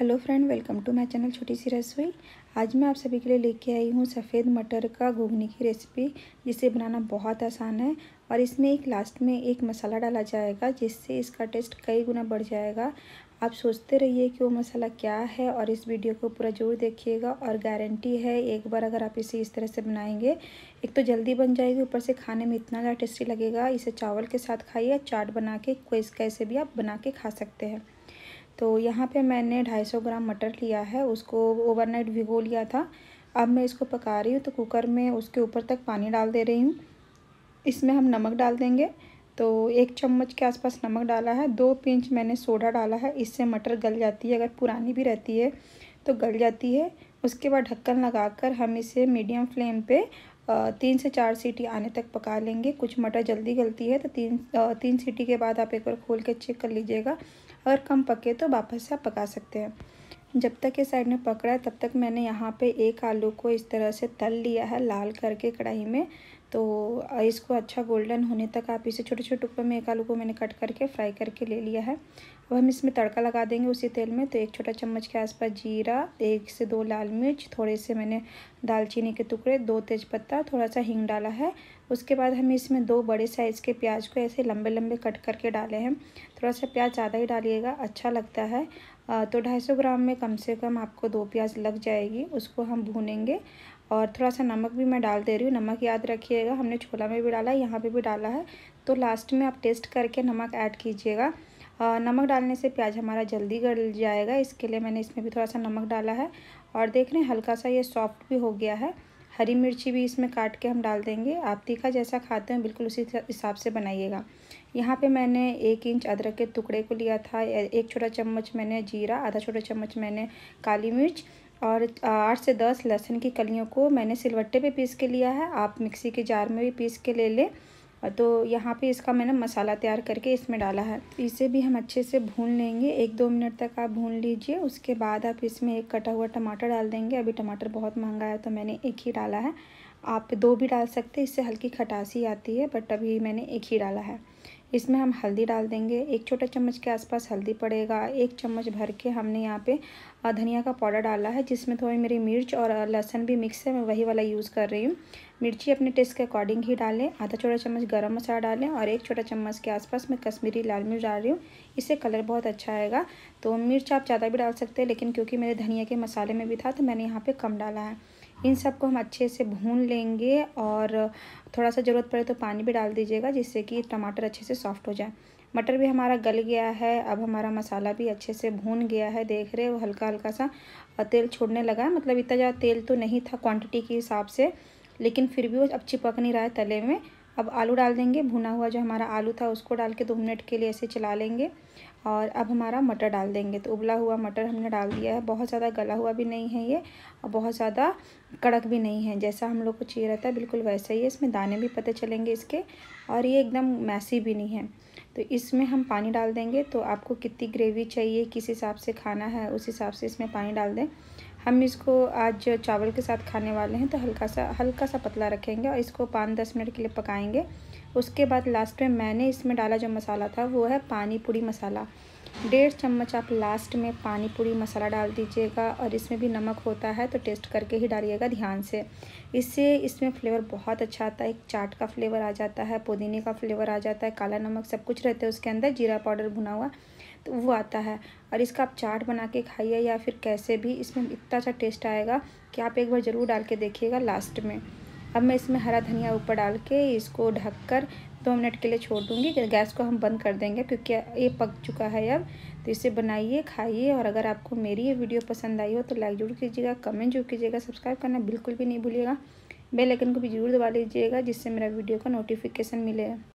hello friend welcome to my channel छोटी सी रसोई आज मैं आप सभी के लिए लेके आई हूँ सफ़ेद मटर का घूगनी की रेसिपी जिसे बनाना बहुत आसान है और इसमें एक लास्ट में एक मसाला डाला जाएगा जिससे इसका टेस्ट कई गुना बढ़ जाएगा आप सोचते रहिए कि वो मसाला क्या है और इस वीडियो को पूरा ज़रूर देखिएगा और गारंटी है एक बार अगर आप इसे इस तरह से बनाएंगे एक तो जल्दी बन जाएगी ऊपर से खाने में इतना ज़्यादा टेस्टी लगेगा इसे चावल के साथ खाइए चाट बना के कोई कैसे भी आप बना के खा सकते हैं तो यहाँ पे मैंने 250 ग्राम मटर लिया है उसको ओवरनाइट भिगो लिया था अब मैं इसको पका रही हूँ तो कुकर में उसके ऊपर तक पानी डाल दे रही हूँ इसमें हम नमक डाल देंगे तो एक चम्मच के आसपास नमक डाला है दो पिंच मैंने सोडा डाला है इससे मटर गल जाती है अगर पुरानी भी रहती है तो गल जाती है उसके बाद ढक्कन लगाकर हम इसे मीडियम फ्लेम पे तीन से चार सीटी आने तक पका लेंगे कुछ मटर जल्दी गलती है तो तीन तीन सीटी के बाद आप एक बार खोल के चेक कर लीजिएगा अगर कम पके तो वापस से आप पका सकते हैं जब तक ये साइड में पकड़ा है तब तक मैंने यहाँ पे एक आलू को इस तरह से तल लिया है लाल करके कढ़ाई में तो इसको अच्छा गोल्डन होने तक आप इसे छोटे छोटे टुकड़ों में एक आलू को मैंने कट करके फ्राई करके ले लिया है अब हम इसमें तड़का लगा देंगे उसी तेल में तो एक छोटा चम्मच के आसपास जीरा एक से दो लाल मिर्च थोड़े से मैंने दालचीनी के टुकड़े दो तेज़पत्ता थोड़ा सा हींग डाला है उसके बाद हमें इसमें दो बड़े साइज़ के प्याज को ऐसे लंबे लंबे कट करके डाले हैं थोड़ा सा प्याज ज़्यादा ही डालिएगा अच्छा लगता है तो 250 ग्राम में कम से कम आपको दो प्याज लग जाएगी उसको हम भूनेंगे और थोड़ा सा नमक भी मैं डाल दे रही हूँ नमक याद रखिएगा हमने छोला में भी डाला है यहाँ पर भी डाला है तो लास्ट में आप टेस्ट करके नमक ऐड कीजिएगा नमक डालने से प्याज हमारा जल्दी गल जाएगा इसके लिए मैंने इसमें भी थोड़ा सा नमक डाला है और देख रहे हैं हल्का सा ये सॉफ्ट भी हो गया है हरी मिर्ची भी इसमें काट के हम डाल देंगे आप तीखा जैसा खाते हैं बिल्कुल उसी हिसाब से बनाइएगा यहाँ पे मैंने एक इंच अदरक के टुकड़े को लिया था एक छोटा चम्मच मैंने जीरा आधा छोटा चम्मच मैंने काली मिर्च और आठ से दस लहसुन की कलियों को मैंने सिलवट्टे पे पीस के लिया है आप मिक्सी के जार में भी पीस के ले लें तो यहाँ पे इसका मैंने मसाला तैयार करके इसमें डाला है इसे भी हम अच्छे से भून लेंगे एक दो मिनट तक आप भून लीजिए उसके बाद आप इसमें एक कटा हुआ टमाटर डाल देंगे अभी टमाटर बहुत महंगा है तो मैंने एक ही डाला है आप दो भी डाल सकते हैं इससे हल्की खटासी आती है बट अभी मैंने एक ही डाला है इसमें हम हल्दी डाल देंगे एक छोटा चम्मच के आसपास हल्दी पड़ेगा एक चम्मच भर के हमने यहाँ पे धनिया का पाउडर डाला है जिसमें थोड़ी मेरी मिर्च और लहसन भी मिक्स है मैं वही वाला यूज़ कर रही हूँ मिर्ची अपने टेस्ट के अकॉर्डिंग ही डालें आधा छोटा चम्मच गरम मसाला डालें और एक छोटा चम्मच के आसपास मैं कश्मीरी लाल मिर्च डाल रही हूँ इससे कलर बहुत अच्छा आएगा तो मिर्च आप ज़्यादा भी डाल सकते हैं लेकिन क्योंकि मेरे धनिया के मसाले में भी था तो मैंने यहाँ पर कम डाला है इन सबको हम अच्छे से भून लेंगे और थोड़ा सा ज़रूरत पड़े तो पानी भी डाल दीजिएगा जिससे कि टमाटर अच्छे से सॉफ्ट हो जाए मटर भी हमारा गल गया है अब हमारा मसाला भी अच्छे से भून गया है देख रहे हो हल्का हल्का सा तेल छोड़ने लगा है मतलब इतना ज़्यादा तेल तो नहीं था क्वांटिटी के हिसाब से लेकिन फिर भी वो अब चिपक नहीं रहा है तले में अब आलू डाल देंगे भुना हुआ जो हमारा आलू था उसको डाल के दो मिनट के लिए ऐसे चला लेंगे और अब हमारा मटर डाल देंगे तो उबला हुआ मटर हमने डाल दिया है बहुत ज़्यादा गला हुआ भी नहीं है ये और बहुत ज़्यादा कड़क भी नहीं है जैसा हम लोग को चाहिए रहता है बिल्कुल वैसा ही है इसमें दाने भी पता चलेंगे इसके और ये एकदम मैसी भी नहीं है तो इसमें हम पानी डाल देंगे तो आपको कितनी ग्रेवी चाहिए किस हिसाब से खाना है उस हिसाब से इसमें पानी डाल दें हम इसको आज चावल के साथ खाने वाले हैं तो हल्का सा हल्का सा पतला रखेंगे और इसको पाँच दस मिनट के लिए पकाएंगे उसके बाद लास्ट में मैंने इसमें डाला जो मसाला था वो है पानी पूरी मसाला डेढ़ चम्मच आप लास्ट में पानी पूरी मसाला डाल दीजिएगा और इसमें भी नमक होता है तो टेस्ट करके ही डालिएगा ध्यान से इससे इसमें फ्लेवर बहुत अच्छा आता है एक चाट का फ्लेवर आ जाता है पुदीने का फ्लेवर आ जाता है काला नमक सब कुछ रहता है उसके अंदर जीरा पाउडर भुना हुआ तो वो आता है और इसका आप चाट बना के खाइए या फिर कैसे भी इसमें इतना अच्छा टेस्ट आएगा कि आप एक बार ज़रूर डाल के देखिएगा लास्ट में अब मैं इसमें हरा धनिया ऊपर डाल के इसको ढक कर दो मिनट के लिए छोड़ दूँगी गैस को हम बंद कर देंगे क्योंकि ये पक चुका है अब तो इसे बनाइए खाइए और अगर आपको मेरी ये वीडियो पसंद आई हो तो लाइक जरूर कीजिएगा कमेंट जरूर कीजिएगा सब्सक्राइब करना बिल्कुल भी नहीं भूलिएगा बेल आइकन को भी जरूर दबा लीजिएगा जिससे मेरा वीडियो का नोटिफिकेशन मिले